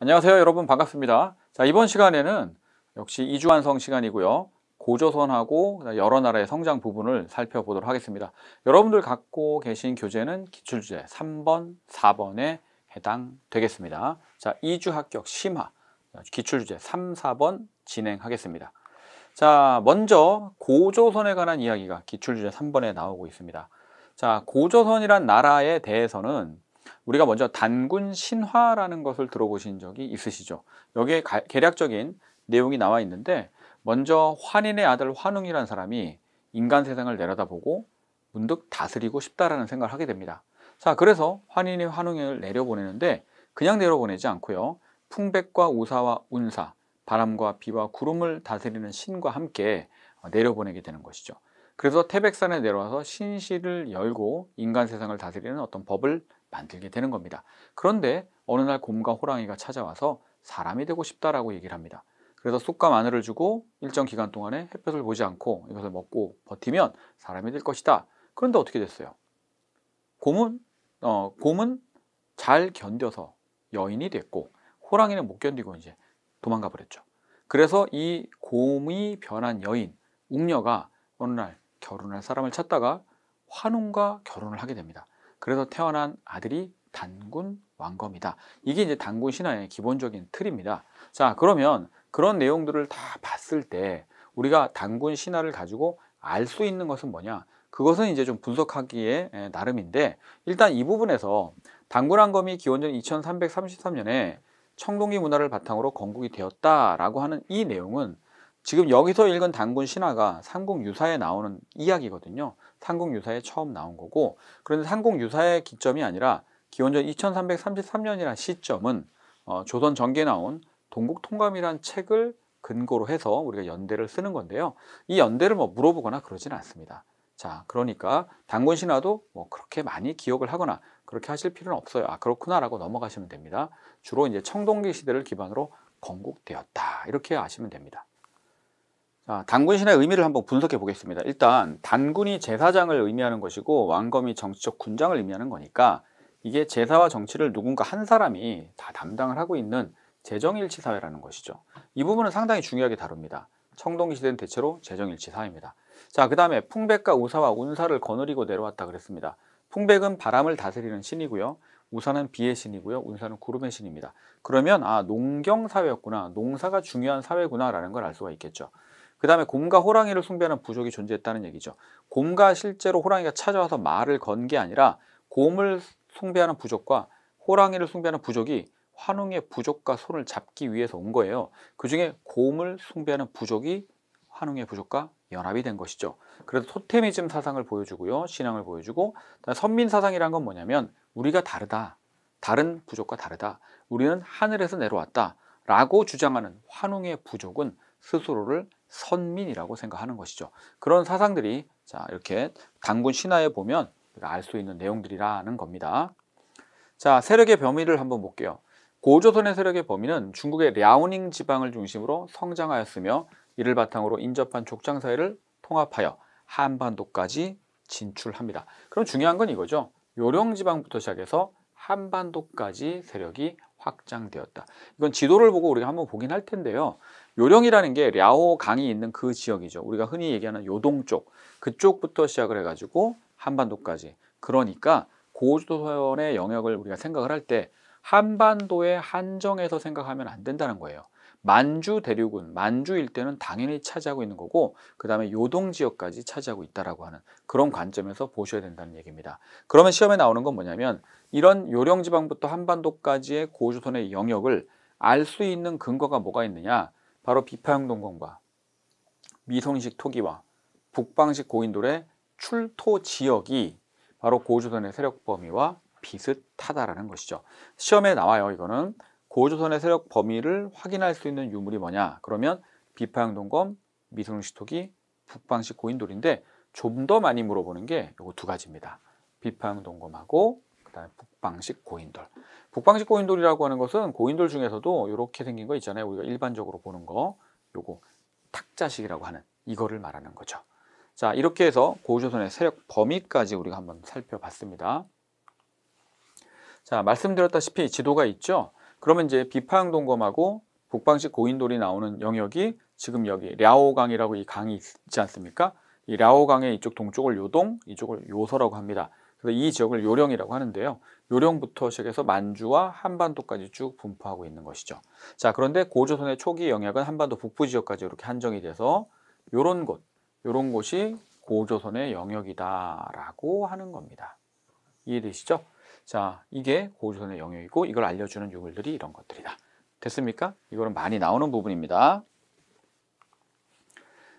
안녕하세요 여러분 반갑습니다 자 이번 시간에는 역시 이주 완성 시간이고요 고조선하고 여러 나라의 성장 부분을 살펴보도록 하겠습니다 여러분들 갖고 계신 교재는 기출주제 3번 4번에 해당되겠습니다 자 2주 합격 심화 기출주제 3, 4번 진행하겠습니다 자 먼저 고조선에 관한 이야기가 기출주제 3번에 나오고 있습니다 자 고조선이란 나라에 대해서는 우리가 먼저 단군 신화라는 것을 들어보신 적이 있으시죠? 여기에 가, 계략적인 내용이 나와 있는데 먼저 환인의 아들 환웅이라는 사람이 인간 세상을 내려다보고 문득 다스리고 싶다라는 생각을 하게 됩니다. 자, 그래서 환인의 환웅을 내려보내는데 그냥 내려보내지 않고요. 풍백과 우사와 운사, 바람과 비와 구름을 다스리는 신과 함께 내려보내게 되는 것이죠. 그래서 태백산에 내려와서 신실을 열고 인간 세상을 다스리는 어떤 법을 만들게 되는 겁니다. 그런데 어느 날 곰과 호랑이가 찾아와서 사람이 되고 싶다라고 얘기를 합니다. 그래서 쑥과 마늘을 주고 일정 기간 동안에 햇볕을 보지 않고 이것을 먹고 버티면 사람이 될 것이다. 그런데 어떻게 됐어요? 곰은 어, 곰은 잘 견뎌서 여인이 됐고 호랑이는 못 견디고 이제 도망가 버렸죠. 그래서 이 곰이 변한 여인 웅녀가 어느 날 결혼할 사람을 찾다가 환웅과 결혼을 하게 됩니다. 그래서 태어난 아들이 단군 왕검이다. 이게 이제 단군 신화의 기본적인 틀입니다. 자, 그러면 그런 내용들을 다 봤을 때 우리가 단군 신화를 가지고 알 수 있는 것은 뭐냐? 그것은 이제 좀 분석하기에 나름인데 일단 이 부분에서 단군 왕검이 기원전 2333년에 청동기 문화를 바탕으로 건국이 되었다라고 하는 이 내용은 지금 여기서 읽은 단군 신화가 상궁유사에 나오는 이야기거든요. 상궁유사에 처음 나온 거고 그런데 상궁유사의 기점이 아니라 기원전 2333년이라는 시점은 어, 조선 전기에 나온 동국통감이란 책을 근거로 해서 우리가 연대를 쓰는 건데요. 이 연대를 뭐 물어보거나 그러진 않습니다. 자, 그러니까 단군 신화도 뭐 그렇게 많이 기억을 하거나 그렇게 하실 필요는 없어요. 아, 그렇구나라고 넘어가시면 됩니다. 주로 이제 청동기 시대를 기반으로 건국되었다. 이렇게 아시면 됩니다. 단군신의 아, 의미를 한번 분석해 보겠습니다. 일단 단군이 제사장을 의미하는 것이고 왕검이 정치적 군장을 의미하는 거니까 이게 제사와 정치를 누군가 한 사람이 다 담당을 하고 있는 재정일치 사회라는 것이죠. 이 부분은 상당히 중요하게 다룹니다. 청동시대는 대체로 재정일치 사회입니다. 자, 그 다음에 풍백과 우사와 운사를 거느리고 내려왔다 그랬습니다. 풍백은 바람을 다스리는 신이고요. 우사는 비의 신이고요. 운사는 구름의 신입니다. 그러면 아, 농경사회였구나. 농사가 중요한 사회구나라는 걸 알 수가 있겠죠. 그 다음에 곰과 호랑이를 숭배하는 부족이 존재했다는 얘기죠. 곰과 실제로 호랑이가 찾아와서 말을 건 게 아니라 곰을 숭배하는 부족과 호랑이를 숭배하는 부족이 환웅의 부족과 손을 잡기 위해서 온 거예요. 그 중에 곰을 숭배하는 부족이 환웅의 부족과 연합이 된 것이죠. 그래서 토테미즘 사상을 보여주고요. 신앙을 보여주고 선민 사상이란 건 뭐냐면 우리가 다르다. 다른 부족과 다르다. 우리는 하늘에서 내려왔다. 라고 주장하는 환웅의 부족은 스스로를 선민이라고 생각하는 것이죠. 그런 사상들이 자 이렇게 단군 신화에 보면 알 수 있는 내용들이라는 겁니다. 자 세력의 범위를 한번 볼게요. 고조선의 세력의 범위는 중국의 랴오닝 지방을 중심으로 성장하였으며 이를 바탕으로 인접한 족장 사회를 통합하여 한반도까지 진출합니다. 그럼 중요한 건 이거죠. 요령 지방부터 시작해서 한반도까지 세력이 확장되었다. 이건 지도를 보고 우리가 한번 보긴 할 텐데요. 요령이라는 게 랴오 강이 있는 그 지역이죠. 우리가 흔히 얘기하는 요동 쪽 그쪽부터 시작을 해가지고 한반도까지. 그러니까 고조선의 영역을 우리가 생각을 할 때 한반도의 한정에서 생각하면 안 된다는 거예요. 만주 대륙은 만주 일대는 당연히 차지하고 있는 거고 그 다음에 요동 지역까지 차지하고 있다라고 하는 그런 관점에서 보셔야 된다는 얘기입니다. 그러면 시험에 나오는 건 뭐냐면 이런 요령 지방부터 한반도까지의 고조선의 영역을 알 수 있는 근거가 뭐가 있느냐? 바로 비파형 동공과 미성식 토기와 북방식 고인돌의 출토 지역이 바로 고조선의 세력 범위와 비슷하다라는 것이죠. 시험에 나와요. 이거는 고조선의 세력 범위를 확인할 수 있는 유물이 뭐냐? 그러면 비파형 동검, 미성식 토기, 북방식 고인돌인데 좀 더 많이 물어보는 게요거두 가지입니다. 비파형 동검하고 그다음에 북방식 고인돌. 북방식 고인돌이라고 하는 것은 고인돌 중에서도 이렇게 생긴 거 있잖아요. 우리가 일반적으로 보는 거, 요거 탁자식이라고 하는 이거를 말하는 거죠. 자, 이렇게 해서 고조선의 세력 범위까지 우리가 한번 살펴봤습니다. 자, 말씀드렸다시피 지도가 있죠. 그러면 이제 비파항동검하고 북방식 고인돌이 나오는 영역이 지금 여기 랴오강이라고 이 강이 있지 않습니까? 이 랴오강의 이쪽 동쪽을 요동, 이쪽을 요서라고 합니다. 그래서 이 지역을 요령이라고 하는데요. 요령부터 시작해서 만주와 한반도까지 쭉 분포하고 있는 것이죠. 자, 그런데 고조선의 초기 영역은 한반도 북부 지역까지 이렇게 한정이 돼서 요런 곳, 요런 곳이 고조선의 영역이다라고 하는 겁니다. 이해되시죠? 자, 이게 고조선의 영역이고 이걸 알려주는 유물들이 이런 것들이다. 됐습니까? 이거는 많이 나오는 부분입니다.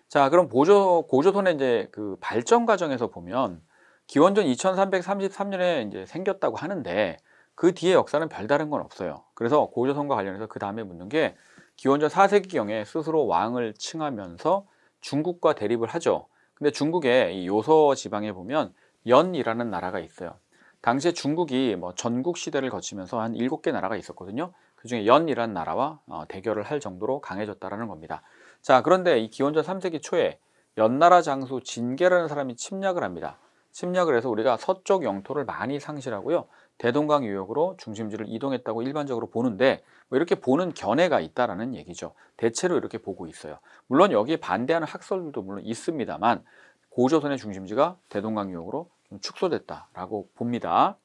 자, 그럼 보조, 고조선의 이제 그 발전 과정에서 보면 기원전 2333년에 이제 생겼다고 하는데 그뒤에 역사는 별다른 건 없어요. 그래서 고조선과 관련해서 그 다음에 묻는 게 기원전 4세기경에 스스로 왕을 칭하면서 중국과 대립을 하죠. 근데 중국의 이 요서 지방에 보면 연이라는 나라가 있어요. 당시에 중국이 뭐 전국 시대를 거치면서 한 7개 나라가 있었거든요. 그중에 연이라는 나라와 어, 대결을 할 정도로 강해졌다라는 겁니다. 자, 그런데 이 기원전 3세기 초에 연나라 장수 진계라는 사람이 침략을 합니다. 침략을 해서 우리가 서쪽 영토를 많이 상실하고요. 대동강 유역으로 중심지를 이동했다고 일반적으로 보는데 뭐 이렇게 보는 견해가 있다라는 얘기죠. 대체로 이렇게 보고 있어요. 물론 여기에 반대하는 학설들도 물론 있습니다만 고조선의 중심지가 대동강 유역으로 좀 축소됐다라고 봅니다.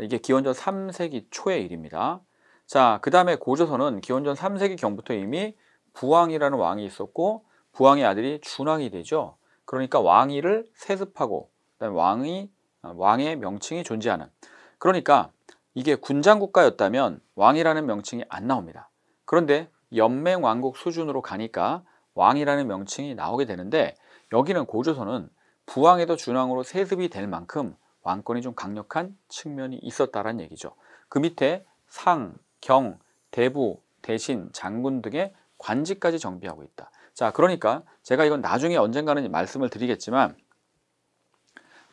이게 기원전 3세기 초의 일입니다. 자, 그 다음에 고조선은 기원전 3세기 경부터 이미 부왕이라는 왕이 있었고 부왕의 아들이 준왕이 되죠. 그러니까 왕위를 세습하고 그다음 왕이 아, 왕의 명칭이 존재하는. 그러니까 이게 군장 국가였다면 왕이라는 명칭이 안 나옵니다. 그런데 연맹 왕국 수준으로 가니까 왕이라는 명칭이 나오게 되는데 여기는 고조선은 부왕에도 준왕으로 세습이 될 만큼 왕권이 좀 강력한 측면이 있었다라는 얘기죠. 그 밑에 상, 경, 대부, 대신, 장군 등의 관직까지 정비하고 있다. 자, 그러니까 제가 이건 나중에 언젠가는 말씀을 드리겠지만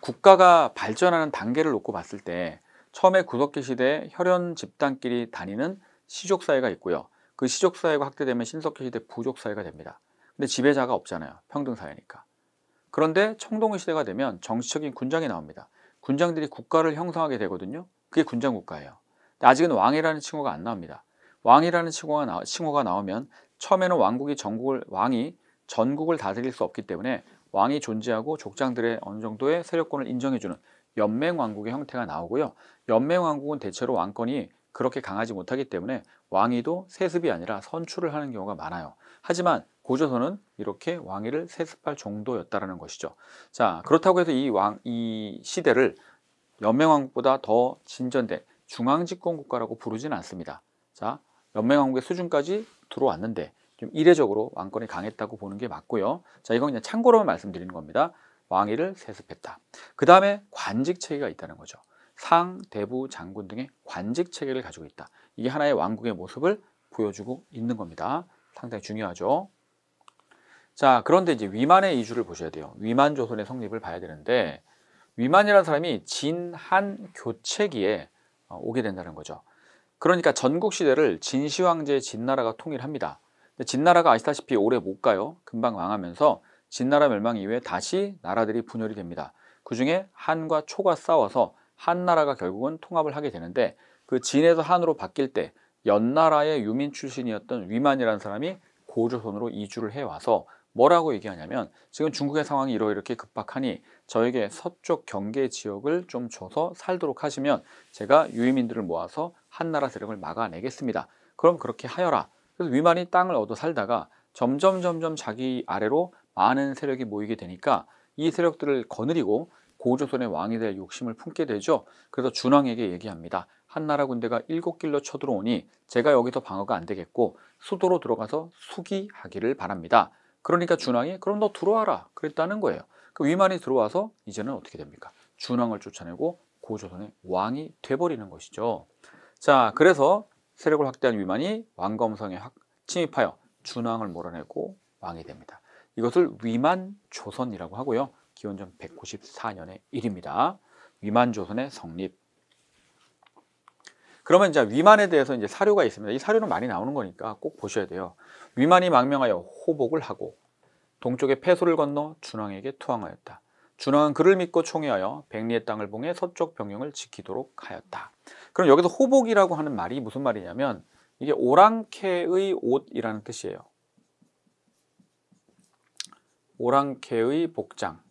국가가 발전하는 단계를 놓고 봤을 때 처음에 구석기 시대 혈연 집단끼리 다니는 시족 사회가 있고요. 그 시족 사회가 확대되면 신석기 시대 부족 사회가 됩니다. 근데 지배자가 없잖아요. 평등 사회니까. 그런데 청동의 시대가 되면 정치적인 군장이 나옵니다. 군장들이 국가를 형성하게 되거든요. 그게 군장 국가예요. 아직은 왕이라는 칭호가 안 나옵니다. 왕이라는 칭호가, 나, 칭호가 나오면 처음에는 왕국이 전국을 왕이 전국을 다스릴 수 없기 때문에 왕이 존재하고 족장들의 어느 정도의 세력권을 인정해주는 연맹왕국의 형태가 나오고요. 연맹왕국은 대체로 왕권이 그렇게 강하지 못하기 때문에 왕위도 세습이 아니라 선출을 하는 경우가 많아요. 하지만 고조선은 이렇게 왕위를 세습할 정도였다는 것이죠. 자 그렇다고 해서 이 왕 이 시대를 연맹왕국보다 더 진전된 중앙집권국가라고 부르지는 않습니다. 자 연맹왕국의 수준까지 들어왔는데 좀 이례적으로 왕권이 강했다고 보는 게 맞고요. 자, 이건 그냥 참고로만 말씀드리는 겁니다. 왕위를 세습했다. 그 다음에 관직 체계가 있다는 거죠. 상, 대부, 장군 등의 관직 체계를 가지고 있다. 이게 하나의 왕국의 모습을 보여주고 있는 겁니다. 상당히 중요하죠. 자, 그런데 이제 위만의 이주를 보셔야 돼요. 위만 조선의 성립을 봐야 되는데 위만이라는 사람이 진한 교체기에 어, 오게 된다는 거죠. 그러니까 전국 시대를 진시황제 진나라가 통일합니다. 진나라가 아시다시피 오래 못 가요. 금방 망하면서 진나라 멸망 이후에 다시 나라들이 분열이 됩니다. 그 중에 한과 초가 싸워서 한나라가 결국은 통합을 하게 되는데 그 진에서 한으로 바뀔 때 연나라의 유민 출신이었던 위만이라는 사람이 고조선으로 이주를 해와서 뭐라고 얘기하냐면 지금 중국의 상황이 이러이렇게 급박하니 저에게 서쪽 경계 지역을 좀 줘서 살도록 하시면 제가 유이민들을 모아서 한나라 세력을 막아내겠습니다. 그럼 그렇게 하여라. 그래서 위만이 땅을 얻어 살다가 점점 점점 자기 아래로 많은 세력이 모이게 되니까 이 세력들을 거느리고 고조선의 왕이 될 욕심을 품게 되죠. 그래서 준왕에게 얘기합니다. 한나라 군대가 일곱 길로 쳐들어오니 제가 여기서 방어가 안 되겠고 수도로 들어가서 수기하기를 바랍니다. 그러니까 준왕이 그럼 너 들어와라 그랬다는 거예요. 그 위만이 들어와서 이제는 어떻게 됩니까? 준왕을 쫓아내고 고조선의 왕이 돼버리는 것이죠. 자, 그래서 세력을 확대한 위만이 왕검성에 침입하여 준왕을 몰아내고 왕이 됩니다. 이것을 위만 조선이라고 하고요. 기원전 194년의 일입니다. 위만 조선의 성립. 그러면 이제 위만에 대해서 이제 사료가 있습니다. 이 사료는 많이 나오는 거니까 꼭 보셔야 돼요. 위만이 망명하여 호복을 하고 동쪽의 폐소를 건너 준왕에게 투항하였다. 준왕은 그를 믿고 총애하여 백리의 땅을 봉해 서쪽 병영을 지키도록 하였다. 그럼 여기서 호복이라고 하는 말이 무슨 말이냐면 이게 오랑캐의 옷이라는 뜻이에요. 오랑캐의 복장.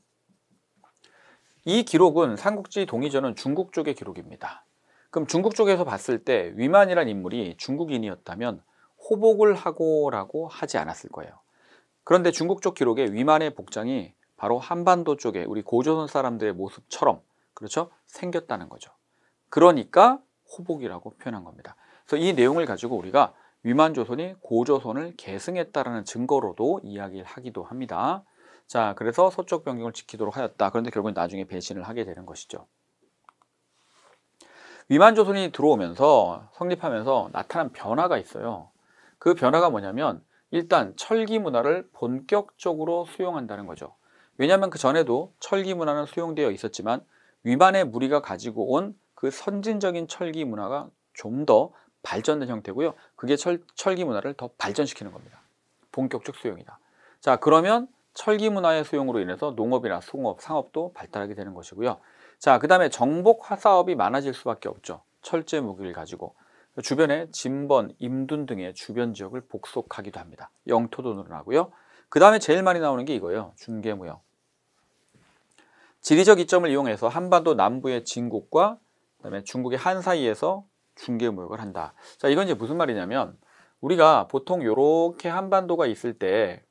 이 기록은 삼국지 동이전은 중국 쪽의 기록입니다. 그럼 중국 쪽에서 봤을 때 위만이란 인물이 중국인이었다면 호복을 하고라고 하지 않았을 거예요. 그런데 중국 쪽 기록에 위만의 복장이 바로 한반도 쪽에 우리 고조선 사람들의 모습처럼 그렇죠? 생겼다는 거죠. 그러니까 호복이라고 표현한 겁니다. 그래서 이 내용을 가지고 우리가 위만조선이 고조선을 계승했다라는 증거로도 이야기를 하기도 합니다. 자, 그래서 서쪽 변경을 지키도록 하였다. 그런데 결국엔 나중에 배신을 하게 되는 것이죠. 위만조선이 들어오면서 성립하면서 나타난 변화가 있어요. 그 변화가 뭐냐면 일단 철기 문화를 본격적으로 수용한다는 거죠. 왜냐하면 그 전에도 철기 문화는 수용되어 있었지만 위만의 무리가 가지고 온그 선진적인 철기 문화가 좀 더 발전된 형태고요. 그게 철, 철기 문화를 더 발전시키는 겁니다. 본격적 수용이다. 자, 그러면 철기 문화의 수용으로 인해서 농업이나 송업, 상업도 발달하게 되는 것이고요. 자, 그 다음에 정복화 사업이 많아질 수밖에 없죠. 철제 무기를 가지고 주변에 진번, 임둔 등의 주변 지역을 복속하기도 합니다. 영토도 늘어나고요. 그 다음에 제일 많이 나오는 게 이거예요. 중계무역 지리적 이점을 이용해서 한반도 남부의 진국과 그다음에 중국의 한 사이에서 중개 무역을 한다. 자, 이건 이제 무슨 말이냐면 우리가 보통 이렇게 한반도가 있을 때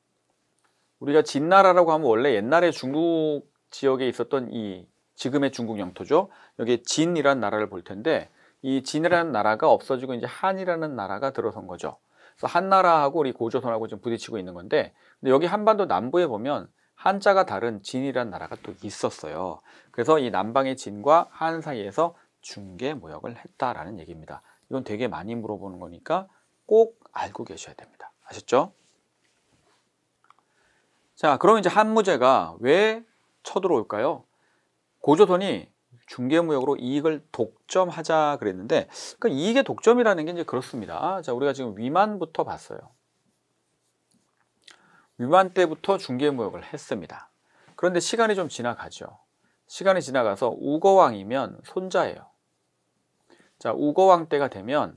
우리가 진나라라고 하면 원래 옛날에 중국 지역에 있었던 이 지금의 중국 영토죠. 여기에 진이라는 나라를 볼 텐데 이 진이라는 나라가 없어지고 이제 한이라는 나라가 들어선 거죠. 그래서 한나라하고 우리 고조선하고 지금 부딪히고 있는 건데 근데 여기 한반도 남부에 보면 한자가 다른 진이라는 나라가 또 있었어요. 그래서 이 남방의 진과 한 사이에서 중개 무역을 했다라는 얘기입니다. 이건 되게 많이 물어보는 거니까 꼭 알고 계셔야 됩니다. 아셨죠? 자, 그럼 이제 한무제가 왜 쳐들어올까요? 고조선이 중개무역으로 이익을 독점하자 그랬는데 그러니까 이익의 독점이라는 게 이제 그렇습니다. 자, 우리가 지금 위만부터 봤어요. 위만 때부터 중개무역을 했습니다. 그런데 시간이 좀 지나가죠. 시간이 지나가서 우거왕이면 손자예요. 자, 우거왕 때가 되면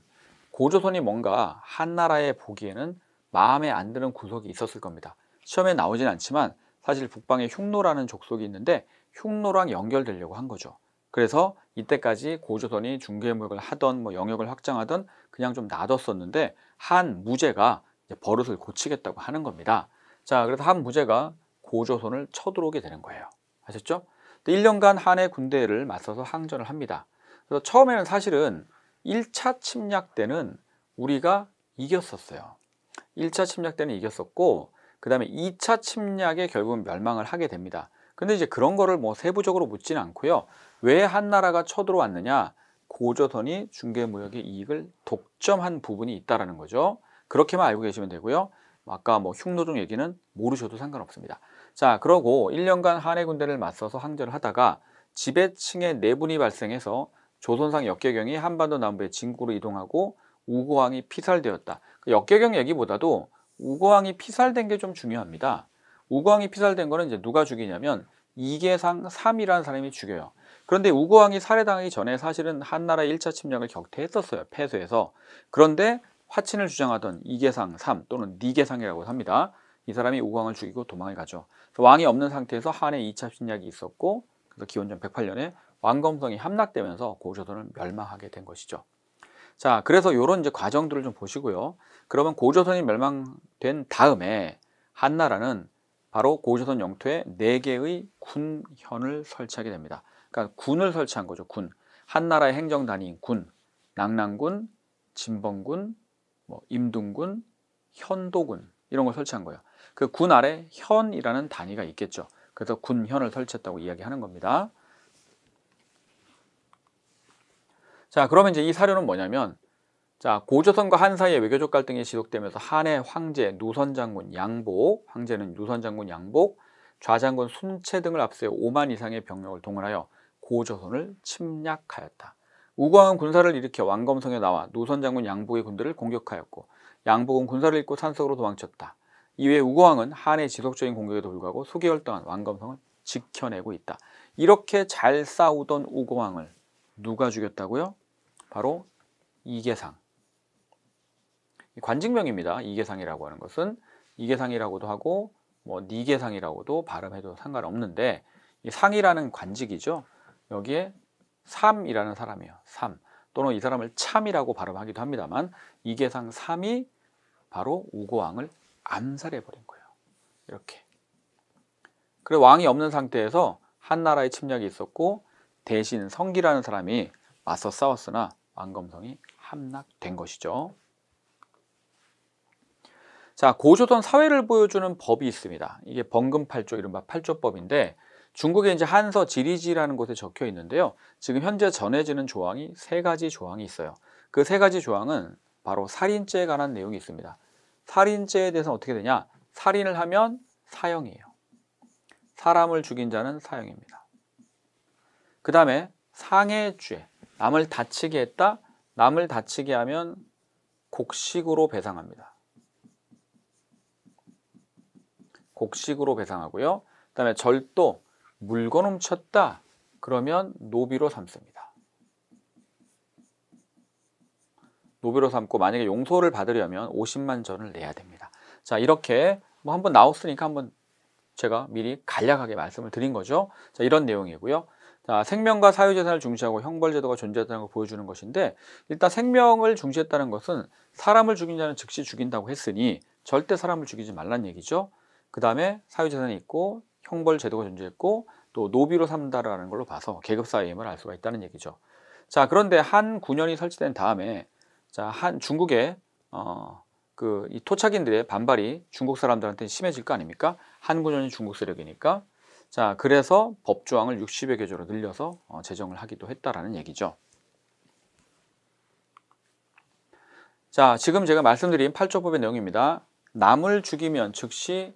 고조선이 뭔가 한나라에 보기에는 마음에 안 드는 구석이 있었을 겁니다. 시험에 나오진 않지만 사실 북방에 흉노라는 족속이 있는데 흉노랑 연결되려고 한 거죠. 그래서 이때까지 고조선이 중개무역을 하던 뭐 영역을 확장하던 그냥 좀 놔뒀었는데 한 무제가 이제 버릇을 고치겠다고 하는 겁니다. 자, 그래서 한 무제가 고조선을 쳐들어오게 되는 거예요. 아셨죠? 1년간 한의 군대를 맞서서 항전을 합니다. 그래서 처음에는 사실은 1차 침략 때는 우리가 이겼었어요. 1차 침략 때는 이겼었고 그 다음에 2차 침략에 결국은 멸망을 하게 됩니다. 근데 이제 그런 거를 뭐 세부적으로 묻진 않고요. 왜 한나라가 쳐들어왔느냐? 고조선이 중개무역의 이익을 독점한 부분이 있다라는 거죠. 그렇게만 알고 계시면 되고요. 아까 뭐 흉노종 얘기는 모르셔도 상관없습니다. 자, 그러고 1년간 한해 군대를 맞서서 항전을 하다가 지배층의 내분이 발생해서 조선상 역계경이 한반도 남부의 진구로 이동하고 우고왕이 피살되었다. 그 역계경 얘기보다도 우고왕이 피살된 게 좀 중요합니다. 우고왕이 피살된 거는 이제 누가 죽이냐면 이계상 3이라는 사람이 죽여요. 그런데 우고왕이 살해당하기 전에 사실은 한나라 1차 침략을 격퇴했었어요. 폐소해서 그런데 화친을 주장하던 이계상 3 또는 니계상이라고 합니다. 이 사람이 우고왕을 죽이고 도망을 가죠. 왕이 없는 상태에서 한의 2차 침략이 있었고 그래서 기원전 108년에 왕검성이 함락되면서 고조선은 멸망하게 된 것이죠. 자, 그래서 이런 이제 과정들을 좀 보시고요. 그러면 고조선이 멸망된 다음에 한나라는 바로 고조선 영토에 네 개의 군현을 설치하게 됩니다. 그러니까 군을 설치한 거죠. 군. 한나라의 행정 단위인 군. 낙랑군, 진범군, 뭐 임둔군, 현도군 이런 걸 설치한 거예요. 그 군 아래 현이라는 단위가 있겠죠. 그래서 군현을 설치했다고 이야기하는 겁니다. 자, 그러면 이제 이 사료는 뭐냐면 자, 고조선과 한 사이의 외교적 갈등이 지속되면서 한의 황제, 누선장군, 양복, 황제는 누선장군, 양복, 좌장군, 순채 등을 앞세워 5만 이상의 병력을 동원하여 고조선을 침략하였다. 우광은 군사를 일으켜 왕검성에 나와 노선장군 양복의 군대를 공격하였고 양복은 군사를 잃고 산속으로 도망쳤다. 이외에 우광은 한의 지속적인 공격에도 불구하고 수개월 동안 왕검성을 지켜내고 있다. 이렇게 잘 싸우던 우광을 누가 죽였다고요? 바로 이계상 관직명입니다. 이계상이라고 하는 것은 이계상이라고도 하고 뭐 니계상이라고도 발음해도 상관없는데 이 상이라는 관직이죠. 여기에 삼이라는 사람이에요. 삼 또는 이 사람을 참이라고 발음하기도 합니다만 이계상 삼이 바로 우고왕을 암살해 버린 거예요. 이렇게. 그리고 왕이 없는 상태에서 한 나라의 침략이 있었고 대신 성기라는 사람이 맞서 싸웠으나 안검성이 함락된 것이죠. 자, 고조선 사회를 보여주는 법이 있습니다. 이게 범금팔조 이른바 팔조법인데 중국의 이제 한서 지리지라는 곳에 적혀 있는데요. 지금 현재 전해지는 조항이 세 가지 조항이 있어요. 그 세 가지 조항은 바로 살인죄에 관한 내용이 있습니다. 살인죄에 대해서 어떻게 되냐? 살인을 하면 사형이에요. 사람을 죽인 자는 사형입니다. 그 다음에 상해죄. 남을 다치게 했다. 남을 다치게 하면 곡식으로 배상합니다. 곡식으로 배상하고요. 그 다음에 절도, 물건 훔쳤다. 그러면 노비로 삼습니다. 노비로 삼고 만약에 용서를 받으려면 50만 전을 내야 됩니다. 자 이렇게 뭐 한번 나왔으니까 한번 제가 미리 간략하게 말씀을 드린 거죠. 자 이런 내용이고요. 자, 생명과 사유재산을 중시하고 형벌제도가 존재했다는 걸 보여주는 것인데 일단 생명을 중시했다는 것은 사람을 죽인 자는 즉시 죽인다고 했으니 절대 사람을 죽이지 말란 얘기죠. 그 다음에 사유재산이 있고 형벌제도가 존재했고 또 노비로 삼다라는 걸로 봐서 계급 사임을 이알 수가 있다는 얘기죠. 자 그런데 한군현이 설치된 다음에 자 한 중국의 어, 그 이 토착인들의 반발이 중국 사람들한테 심해질 거 아닙니까? 한군현이 중국 세력이니까 자, 그래서 법조항을 60의 개조로 늘려서 어, 제정을 하기도 했다라는 얘기죠. 자, 지금 제가 말씀드린 8조법의 내용입니다. 남을 죽이면 즉시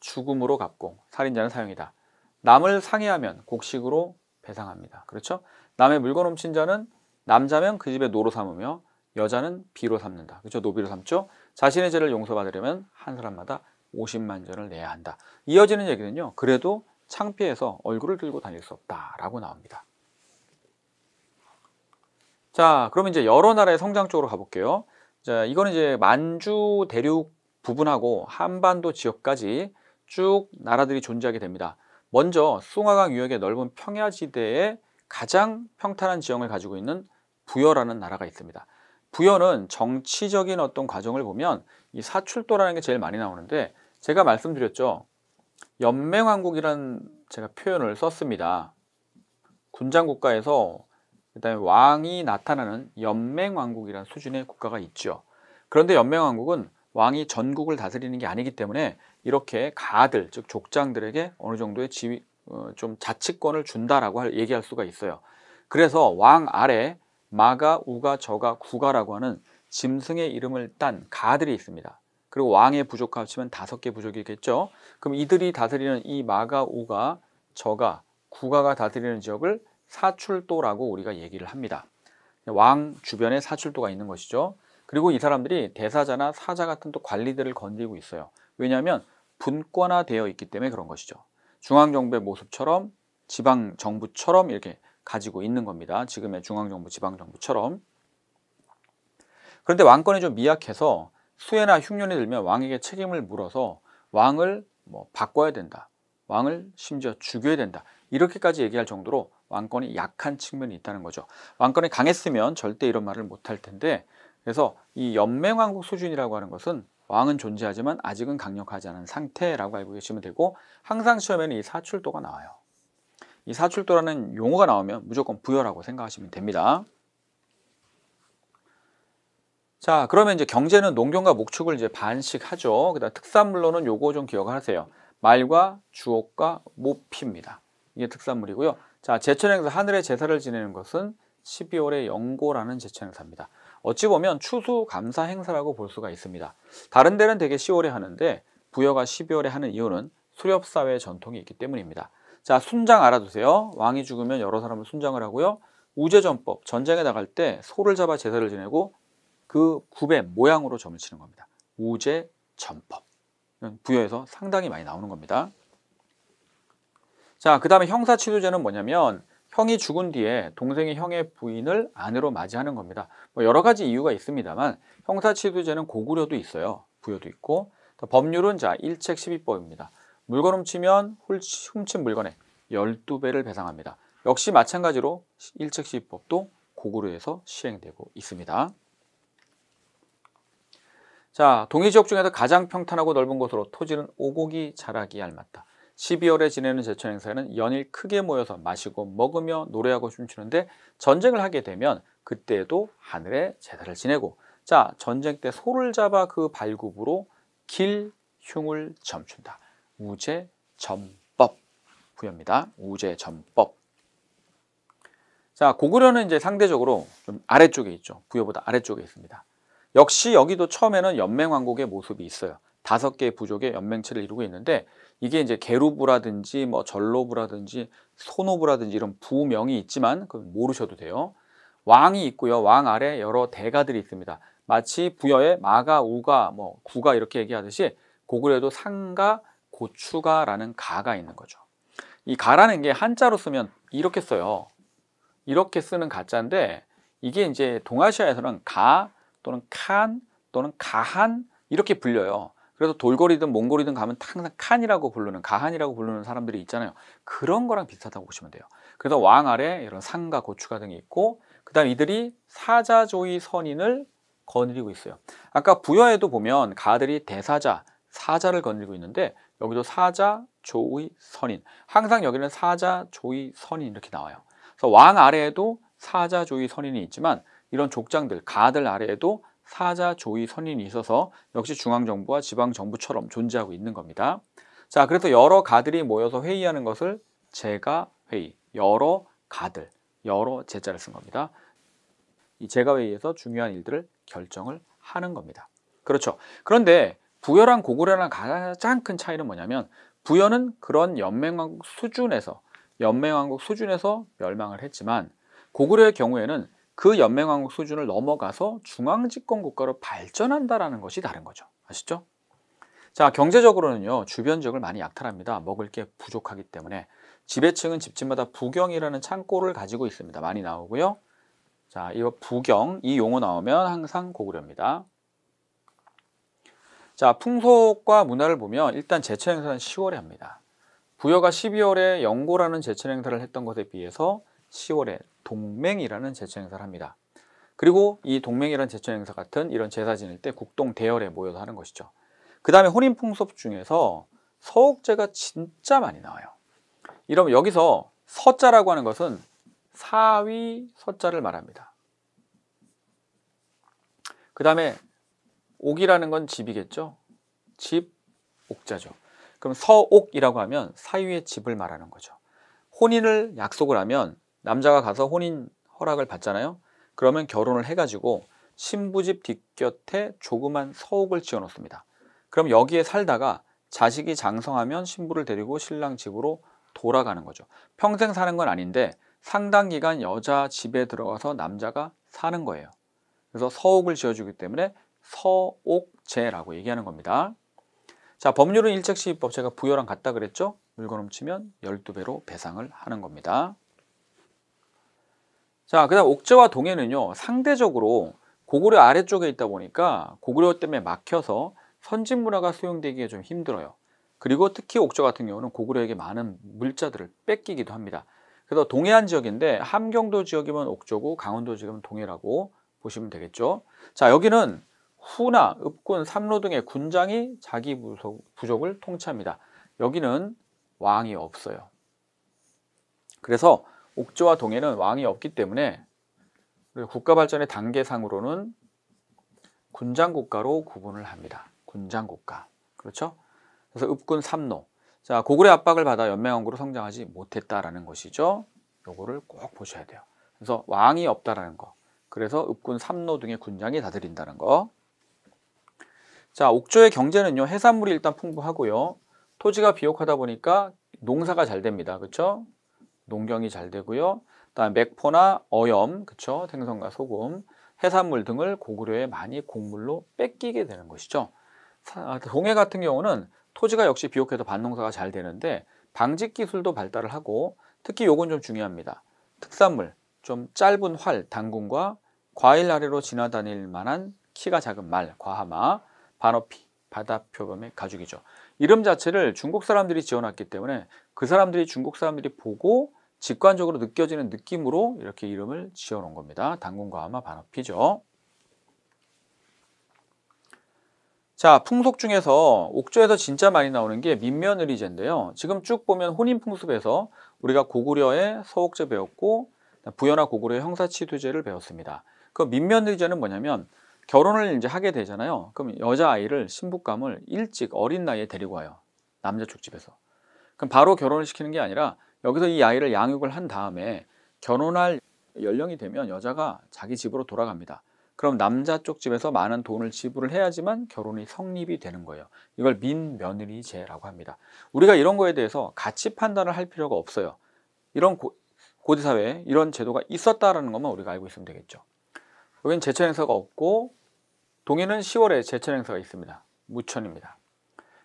죽음으로 갚고 살인자는 사형이다. 남을 상해하면 곡식으로 배상합니다. 그렇죠? 남의 물건 훔친 자는 남자면 그 집에 노로 삼으며 여자는 비로 삼는다. 그렇죠? 노비로 삼죠. 자신의 죄를 용서받으려면 한 사람마다 50만 전을 내야 한다. 이어지는 얘기는요. 그래도 창피해서 얼굴을 들고 다닐 수 없다라고 나옵니다. 자, 그럼 이제 여러 나라의 성장 쪽으로 가볼게요. 자, 이거는 이제 만주 대륙 부분하고 한반도 지역까지 쭉 나라들이 존재하게 됩니다. 먼저 숭하강 유역의 넓은 평야지대에 가장 평탄한 지형을 가지고 있는 부여라는 나라가 있습니다. 부여는 정치적인 어떤 과정을 보면 이 사출도라는 게 제일 많이 나오는데 제가 말씀드렸죠. 연맹왕국이라는 제가 표현을 썼습니다. 군장 국가에서 그다음에 왕이 나타나는 연맹왕국이라는 수준의 국가가 있죠. 그런데 연맹왕국은 왕이 전국을 다스리는 게 아니기 때문에 이렇게 가들 즉 족장들에게 어느 정도의 지위 어, 좀 자치권을 준다라고 할, 얘기할 수가 있어요. 그래서 왕 아래 마가, 우가, 저가, 구가라고 하는 짐승의 이름을 딴 가들이 있습니다. 그리고 왕의 부족 합치면 다섯 개 부족이겠죠. 그럼 이들이 다스리는 이 마가, 오가, 저가, 구가가 다스리는 지역을 사출도라고 우리가 얘기를 합니다. 왕 주변에 사출도가 있는 것이죠. 그리고 이 사람들이 대사자나 사자 같은 또 관리들을 건드리고 있어요. 왜냐하면 분권화되어 있기 때문에 그런 것이죠. 중앙정부의 모습처럼 지방정부처럼 이렇게 가지고 있는 겁니다. 지금의 중앙정부, 지방정부처럼. 그런데 왕권이 좀 미약해서 수해나 흉년이 들면 왕에게 책임을 물어서 왕을 뭐 바꿔야 된다. 왕을 심지어 죽여야 된다. 이렇게까지 얘기할 정도로 왕권이 약한 측면이 있다는 거죠. 왕권이 강했으면 절대 이런 말을 못 할 텐데 그래서 이 연맹왕국 수준이라고 하는 것은 왕은 존재하지만 아직은 강력하지 않은 상태라고 알고 계시면 되고 항상 시험에는 이 사출도가 나와요. 이 사출도라는 용어가 나오면 무조건 부여라고 생각하시면 됩니다. 자, 그러면 이제 경제는 농경과 목축을 이제 반씩 하죠. 그다음 특산물로는 요거 좀 기억하세요. 말과 주옥과 모피입니다. 이게 특산물이고요. 자, 제천 행사 하늘의 제사를 지내는 것은 12월의 영고라는 제천 행사입니다. 어찌 보면 추수 감사 행사라고 볼 수가 있습니다. 다른 데는 되게 10월에 하는데 부여가 12월에 하는 이유는 수렵 사회 전통이 있기 때문입니다. 자, 순장 알아두세요. 왕이 죽으면 여러 사람을 순장을 하고요. 우제전법, 전쟁에 나갈 때 소를 잡아 제사를 지내고 그 굽의 모양으로 점을 치는 겁니다. 우제 전법. 부여에서 상당히 많이 나오는 겁니다. 자, 그 다음에 형사치료제는 뭐냐면 형이 죽은 뒤에 동생이 형의 부인을 아내로 맞이하는 겁니다. 뭐 여러 가지 이유가 있습니다만 형사치료제는 고구려도 있어요. 부여도 있고 법률은 자 일책 12법입니다. 물건 훔치면 훔친 물건에 12배를 배상합니다. 역시 마찬가지로 일책 12법도 고구려에서 시행되고 있습니다. 자, 동해 지역 중에서 가장 평탄하고 넓은 곳으로 토지는 오곡이 자라기 알맞다. 12월에 지내는 제천 행사에는 연일 크게 모여서 마시고 먹으며 노래하고 춤추는데 전쟁을 하게 되면 그때에도 하늘에 제사를 지내고 자 전쟁 때 소를 잡아 그 발굽으로 길 흉을 점춘다. 우제 점법 부여입니다. 우제 점법. 자 고구려는 이제 상대적으로 좀 아래쪽에 있죠. 부여보다 아래쪽에 있습니다. 역시 여기도 처음에는 연맹왕국의 모습이 있어요. 다섯 개의 부족의 연맹체를 이루고 있는데 이게 이제 게루부라든지 뭐절로부라든지 소노부라든지 이런 부명이 있지만 그건 모르셔도 돼요. 왕이 있고요. 왕 아래 여러 대가들이 있습니다. 마치 부여의 마가, 우가, 뭐 구가 이렇게 얘기하듯이 고구려도 상가, 고추가라는 가가 있는 거죠. 이 가라는 게 한자로 쓰면 이렇게 써요. 이렇게 쓰는 가자인데 이게 이제 동아시아에서는 가, 또는 칸 또는 가한 이렇게 불려요. 그래서 돌거리든 몽골이든 가면 항상 칸이라고 부르는 가한이라고 부르는 사람들이 있잖아요. 그런 거랑 비슷하다고 보시면 돼요. 그래서 왕 아래 이런 상가, 고추가 등이 있고 그다음 이들이 사자조의 선인을 거느리고 있어요. 아까 부여에도 보면 가들이 대사자, 사자를 거느리고 있는데 여기도 사자, 조의 선인. 항상 여기는 사자, 조의 선인 이렇게 나와요. 그래서 왕 아래에도 사자, 조의 선인이 있지만 이런 족장들, 가들 아래에도 사자, 조이, 선인이 있어서 역시 중앙정부와 지방정부처럼 존재하고 있는 겁니다. 자, 그래서 여러 가들이 모여서 회의하는 것을 제가 회의, 여러 가들, 여러 제자를 쓴 겁니다. 이 제가 회의에서 중요한 일들을 결정을 하는 겁니다. 그렇죠. 그런데 부여랑 고구려랑 가장 큰 차이는 뭐냐면 부여는 그런 연맹왕국 수준에서 연맹왕국 수준에서 멸망을 했지만 고구려의 경우에는 그 연맹왕국 수준을 넘어가서 중앙집권 국가로 발전한다라는 것이 다른 거죠. 아시죠? 자, 경제적으로는요. 주변 지역을 많이 약탈합니다. 먹을 게 부족하기 때문에 지배층은 집집마다 부경이라는 창고를 가지고 있습니다. 많이 나오고요. 자, 이거 부경 이 용어 나오면 항상 고구려입니다. 자, 풍속과 문화를 보면 일단 제천 행사는 10월에 합니다. 부여가 12월에 영고라는 제천 행사를 했던 것에 비해서 10월에 동맹이라는 제천 행사를 합니다. 그리고 이 동맹이라는 제천 행사 같은 이런 제사 지낼 때 국동 대열에 모여서 하는 것이죠. 그 다음에 혼인 풍습 중에서 서옥제가 진짜 많이 나와요. 이러면 여기서 서자라고 하는 것은 사위 서자를 말합니다. 그 다음에 옥이라는 건 집이겠죠. 집, 옥자죠. 그럼 서옥이라고 하면 사위의 집을 말하는 거죠. 혼인을 약속을 하면 남자가 가서 혼인 허락을 받잖아요. 그러면 결혼을 해가지고 신부집 뒷곁에 조그만 서옥을 지어놓습니다. 그럼 여기에 살다가 자식이 장성하면 신부를 데리고 신랑 집으로 돌아가는 거죠. 평생 사는 건 아닌데 상당 기간 여자 집에 들어가서 남자가 사는 거예요. 그래서 서옥을 지어주기 때문에 서옥제라고 얘기하는 겁니다. 자, 법률은 일책시입법 제가 부여랑 같다 그랬죠? 물건 훔치면 12배로 배상을 하는 겁니다. 자, 그 다음 옥제와 동해는요, 상대적으로 고구려 아래쪽에 있다 보니까 고구려 때문에 막혀서 선진 문화가 수용되기에 좀 힘들어요. 그리고 특히 옥저 같은 경우는 고구려에게 많은 물자들을 뺏기기도 합니다. 그래서 동해안 지역인데 함경도 지역이면 옥저고 강원도 지역이면 동해라고 보시면 되겠죠. 자, 여기는 후나, 읍군, 삼로 등의 군장이 자기 부족, 을 통치합니다. 여기는 왕이 없어요. 그래서 옥조와 동해는 왕이 없기 때문에 국가 발전의 단계상으로는 군장 국가로 구분을 합니다. 군장 국가. 그렇죠? 그래서 읍군 삼노. 자, 고구려 압박을 받아 연맹왕국으로 성장하지 못했다라는 것이죠. 요거를 꼭 보셔야 돼요. 그래서 왕이 없다라는 거. 그래서 읍군 삼노 등의 군장이 다스린다는 거. 자, 옥조의 경제는요. 해산물이 일단 풍부하고요. 토지가 비옥하다 보니까 농사가 잘 됩니다. 그렇죠? 농경이 잘 되고요. 그다음 맥포나 어염, 그쵸? 생선과 소금, 해산물 등을 고구려에 많이 곡물로 뺏기게 되는 것이죠. 아, 동해 같은 경우는 토지가 역시 비옥해서 반농사가잘 되는데 방직 기술도 발달을 하고 특히 요건 좀 중요합니다. 특산물, 좀 짧은 활, 당군과 과일 아래로 지나다닐 만한 키가 작은 말, 과하마, 반어피, 바다표범의 가죽이죠. 이름 자체를 중국 사람들이 지어놨기 때문에 그 사람들이 중국 사람들이 보고 직관적으로 느껴지는 느낌으로 이렇게 이름을 지어놓은 겁니다. 당군과 아마 반업피죠. 자, 풍속 중에서 옥조에서 진짜 많이 나오는 게 민며느리제인데요. 지금 쭉 보면 혼인풍습에서 우리가 고구려의 서옥제 배웠고 부여나 고구려의 형사치두제를 배웠습니다. 그 민면의제는 뭐냐면 결혼을 이제 하게 되잖아요. 그럼 여자아이를 신부감을 일찍 어린 나이에 데리고 와요. 남자 쪽집에서. 그럼 바로 결혼을 시키는 게 아니라 여기서 이 아이를 양육을 한 다음에 결혼할 연령이 되면 여자가 자기 집으로 돌아갑니다. 그럼 남자 쪽 집에서 많은 돈을 지불을 해야지만 결혼이 성립이 되는 거예요. 이걸 민며느리제라고 합니다. 우리가 이런 거에 대해서 가치 판단을 할 필요가 없어요. 이런 고, 고대사회에 이런 제도가 있었다라는 것만 우리가 알고 있으면 되겠죠. 여긴 제천 행사가 없고 동해는 10월에 제천 행사가 있습니다. 무천입니다.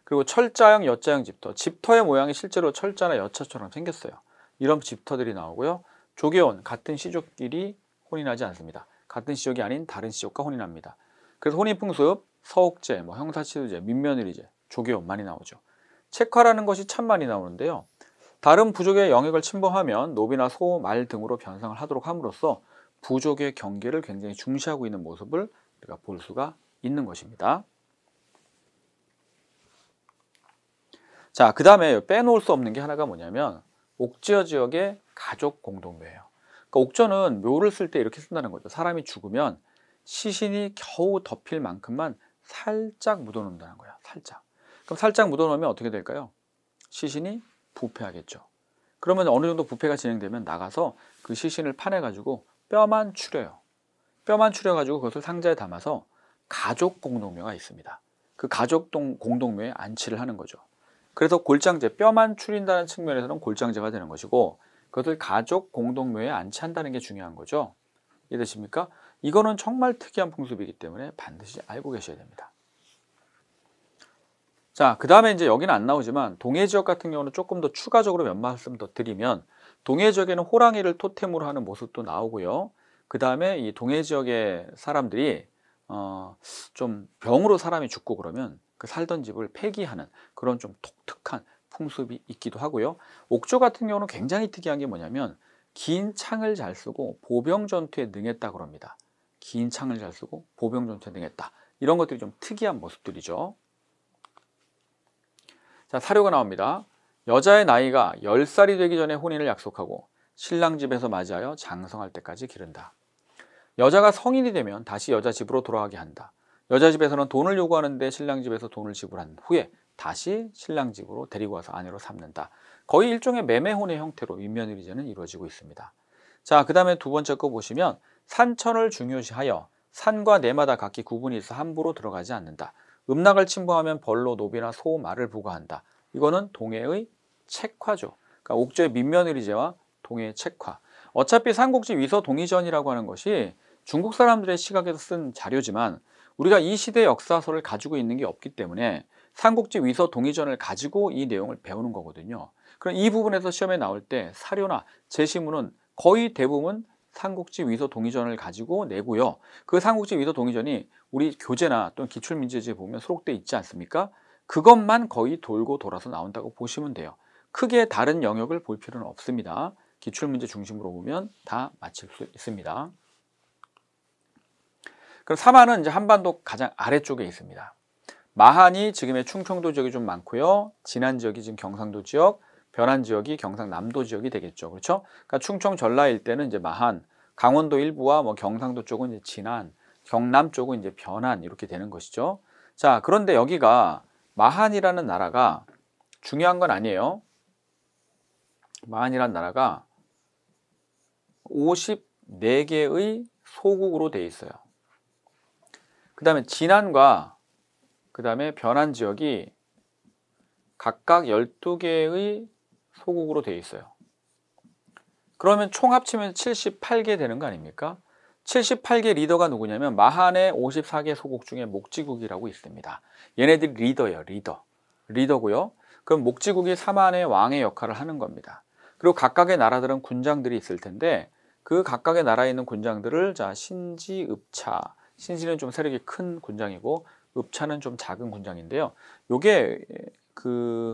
그리고 철자형, 여자형 집터. 집터의 모양이 실제로 철자나 여차처럼 생겼어요. 이런 집터들이 나오고요. 조개온, 같은 시족끼리 혼인하지 않습니다. 같은 시족이 아닌 다른 시족과 혼인합니다 그래서 혼인풍습, 서옥제, 뭐 형사치수제, 민면일이제 조개온 많이 나오죠. 책화라는 것이 참 많이 나오는데요. 다른 부족의 영역을 침범하면 노비나 소, 말 등으로 변상을 하도록 함으로써 부족의 경계를 굉장히 중시하고 있는 모습을 우리가 볼 수가 있는 것입니다. 자, 그 다음에 빼놓을 수 없는 게 하나가 뭐냐면 옥지어 지역의 가족 공동묘예요. 그러니까 옥저는 묘를 쓸 때 이렇게 쓴다는 거죠. 사람이 죽으면 시신이 겨우 덮일 만큼만 살짝 묻어놓는다는 거야. 살짝. 그럼 살짝 묻어놓으면 어떻게 될까요? 시신이 부패하겠죠. 그러면 어느 정도 부패가 진행되면 나가서 그 시신을 파내가지고 뼈만 추려요. 뼈만 추려가지고 그것을 상자에 담아서 가족 공동묘가 있습니다. 그 가족 공동묘에 안치를 하는 거죠. 그래서 골장제, 뼈만 추린다는 측면에서는 골장제가 되는 것이고 그것을 가족 공동묘에 안치한다는 게 중요한 거죠. 이해되십니까? 이거는 정말 특이한 풍습이기 때문에 반드시 알고 계셔야 됩니다. 자, 그 다음에 이제 여기는 안 나오지만 동해 지역 같은 경우는 조금 더 추가적으로 몇 말씀 더 드리면 동해 지역에는 호랑이를 토템으로 하는 모습도 나오고요. 그 다음에 이 동해 지역의 사람들이 어, 좀 병으로 사람이 죽고 그러면 그 살던 집을 폐기하는 그런 좀 독특한 풍습이 있기도 하고요. 옥조 같은 경우는 굉장히 특이한 게 뭐냐면 긴 창을 잘 쓰고 보병 전투에 능했다 그럽니다. 긴 창을 잘 쓰고 보병 전투에 능했다. 이런 것들이 좀 특이한 모습들이죠. 자, 사료가 나옵니다. 여자의 나이가 10살이 되기 전에 혼인을 약속하고 신랑 집에서 맞이하여 장성할 때까지 기른다. 여자가 성인이 되면 다시 여자 집으로 돌아가게 한다. 여자 집에서는 돈을 요구하는데 신랑 집에서 돈을 지불한 후에 다시 신랑 집으로 데리고 와서 아내로 삼는다. 거의 일종의 매매혼의 형태로 윗며느리제는 이루어지고 있습니다. 자, 그 다음에 두 번째 거 보시면 산천을 중요시하여 산과 내마다 각기 구분이 있어 함부로 들어가지 않는다. 음락을 침범하면 벌로 노비나 소, 말을 부과한다. 이거는 동해의 책화죠. 그러니까 옥조의 민며느리제와 동해의 책화. 어차피 삼국지 위서 동의전이라고 하는 것이 중국 사람들의 시각에서 쓴 자료지만 우리가 이 시대 역사서를 가지고 있는 게 없기 때문에 삼국지 위서 동의전을 가지고 이 내용을 배우는 거거든요. 그럼 이 부분에서 시험에 나올 때 사료나 제시문은 거의 대부분 삼국지 위서 동의전을 가지고 내고요. 그 삼국지 위서 동의전이 우리 교재나 또는 기출문제지에 보면 수록돼 있지 않습니까? 그것만 거의 돌고 돌아서 나온다고 보시면 돼요. 크게 다른 영역을 볼 필요는 없습니다. 기출문제 중심으로 보면 다 맞힐 수 있습니다. 그럼 사만은 이제 한반도 가장 아래쪽에 있습니다. 마한이 지금의 충청도 지역이 좀 많고요. 진안 지역이 지금 경상도 지역, 변안 지역이 경상남도 지역이 되겠죠. 그렇죠? 그러니까 충청 전라 일때는 이제 마한, 강원도 일부와 뭐 경상도 쪽은 이제 진안, 경남 쪽은 이제 변안 이렇게 되는 것이죠. 자, 그런데 여기가 마한이라는 나라가 중요한 건 아니에요. 만이란 나라가 54개의 소국으로 돼 있어요. 그 다음에 진안과 그 다음에 변안 지역이 각각 12개의 소국으로 돼 있어요. 그러면 총 합치면 78개 되는 거 아닙니까? 78개 리더가 누구냐면 마한의 54개 소국 중에 목지국이라고 있습니다. 얘네들이 리더예요. 리더. 리더고요. 그럼 목지국이 사만의 왕의 역할을 하는 겁니다. 그리고 각각의 나라들은 군장들이 있을 텐데 그 각각의 나라에 있는 군장들을 자 신지, 읍차 신지는 좀 세력이 큰 군장이고 읍차는 좀 작은 군장인데요. 요게 그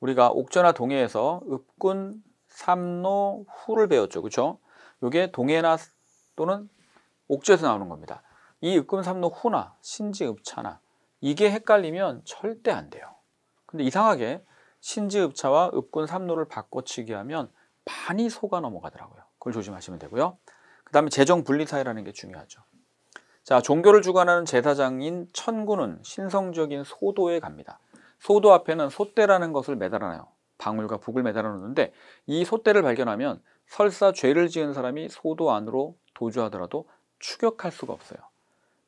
우리가 옥저나 동해에서 읍군, 삼노, 후를 배웠죠. 그렇 요게 동해나 또는 옥저에서 나오는 겁니다. 이 읍군, 삼노, 후나 신지, 읍차나 이게 헷갈리면 절대 안 돼요. 근데 이상하게 신지읍차와 읍군 삼로를 바꿔치기 하면 반이 속아 넘어가더라고요. 그걸 조심하시면 되고요. 그 다음에 재정 분리사회라는 게 중요하죠. 자, 종교를 주관하는 제사장인 천군은 신성적인 소도에 갑니다. 소도 앞에는 소대라는 것을 매달아놔요. 방울과 북을 매달아놓는데 이 소대를 발견하면 설사 죄를 지은 사람이 소도 안으로 도주하더라도 추격할 수가 없어요.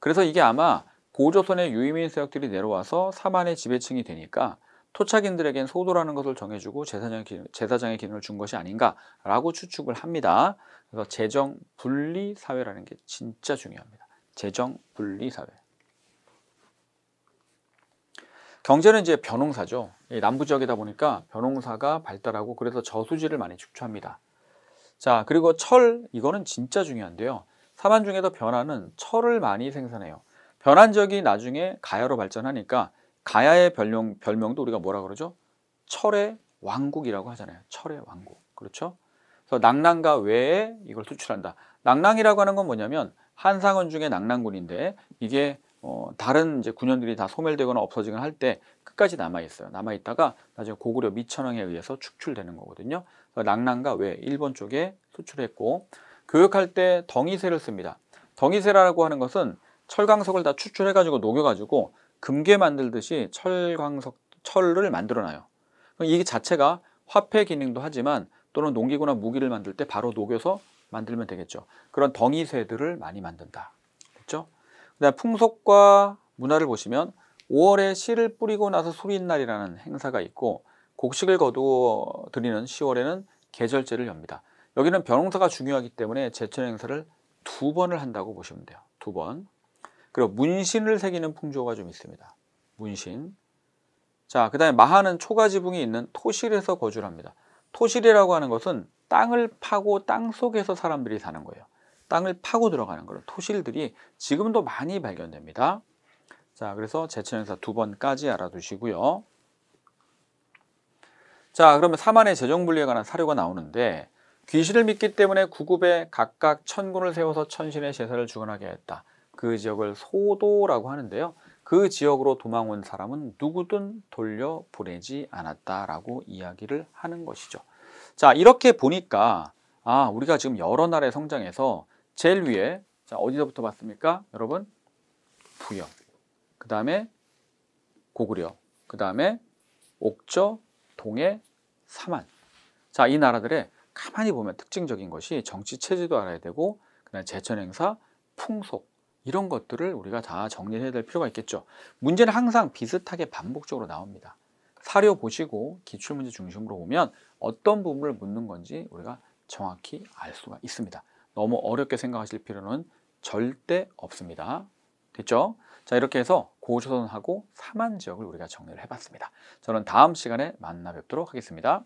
그래서 이게 아마 고조선의 유이민 세력들이 내려와서 사만의 지배층이 되니까 토착인들에겐 소도라는 것을 정해주고 제사장의, 기능, 제사장의 기능을 준 것이 아닌가라고 추측을 합니다. 그래서 재정 분리 사회라는 게 진짜 중요합니다. 재정 분리 사회. 경제는 이제 변홍사죠. 남부 지역이다 보니까 변홍사가 발달하고 그래서 저수지를 많이 축조합니다. 자, 그리고 철 이거는 진짜 중요한데요. 사반 중에서 변화는 철을 많이 생산해요. 변한 지역이 나중에 가야로 발전하니까 가야의 별명, 별명도 우리가 뭐라 그러죠? 철의 왕국이라고 하잖아요. 철의 왕국. 그렇죠? 그래서 낙랑가 외에 이걸 수출한다. 낙랑이라고 하는 건 뭐냐면 한상원 중에 낙랑군인데 이게 어, 다른 이제 군현들이 다 소멸되거나 없어지거나 할 때 끝까지 남아있어요. 남아있다가 나중에 고구려 미천왕에 의해서 축출되는 거거든요. 그래서 낙랑가 외 일본 쪽에 수출했고 교육할 때 덩이쇠를 씁니다. 덩이쇠라고 하는 것은 철강석을 다 추출해가지고 녹여가지고 금괴 만들듯이 철광석 철을 만들어놔요. 이 자체가 화폐 기능도 하지만 또는 농기구나 무기를 만들 때 바로 녹여서 만들면 되겠죠. 그런 덩이쇠들을 많이 만든다. 됐죠? 그다음 풍속과 문화를 보시면 5월에 씨를 뿌리고 나서 소리 날이라는 행사가 있고 곡식을 거두어 드리는 10월에는 계절제를 엽니다. 여기는 변홍사가 중요하기 때문에 제천 행사를 두 번을 한다고 보시면 돼요. 두 번. 그리고 문신을 새기는 풍조가 좀 있습니다. 문신. 자, 그 다음에 마하는 초가지붕이 있는 토실에서 거주를 합니다. 토실이라고 하는 것은 땅을 파고 땅 속에서 사람들이 사는 거예요. 땅을 파고 들어가는 그런 토실들이 지금도 많이 발견됩니다. 자, 그래서 제천행사 두 번까지 알아두시고요. 자, 그러면 사만의 재정분리에 관한 사료가 나오는데 귀신을 믿기 때문에 구급에 각각 천군을 세워서 천신의 제사를 주관하게 했다. 그 지역을 소도라고 하는데요. 그 지역으로 도망 온 사람은 누구든 돌려 보내지 않았다라고 이야기를 하는 것이죠. 자, 이렇게 보니까 아, 우리가 지금 여러 나라의 성장에서 제일 위에 자, 어디서부터 봤습니까? 여러분. 부여. 그다음에 고구려. 그다음에 옥저, 동해, 사만. 자, 이 나라들의 가만히 보면 특징적인 것이 정치 체제도 알아야 되고 그다음에 제천 행사, 풍속, 이런 것들을 우리가 다 정리해야 될 필요가 있겠죠. 문제는 항상 비슷하게 반복적으로 나옵니다. 사료 보시고 기출문제 중심으로 보면 어떤 부분을 묻는 건지 우리가 정확히 알 수가 있습니다. 너무 어렵게 생각하실 필요는 절대 없습니다. 됐죠? 자 이렇게 해서 고조선하고 사만 지역을 우리가 정리를 해봤습니다. 저는 다음 시간에 만나 뵙도록 하겠습니다.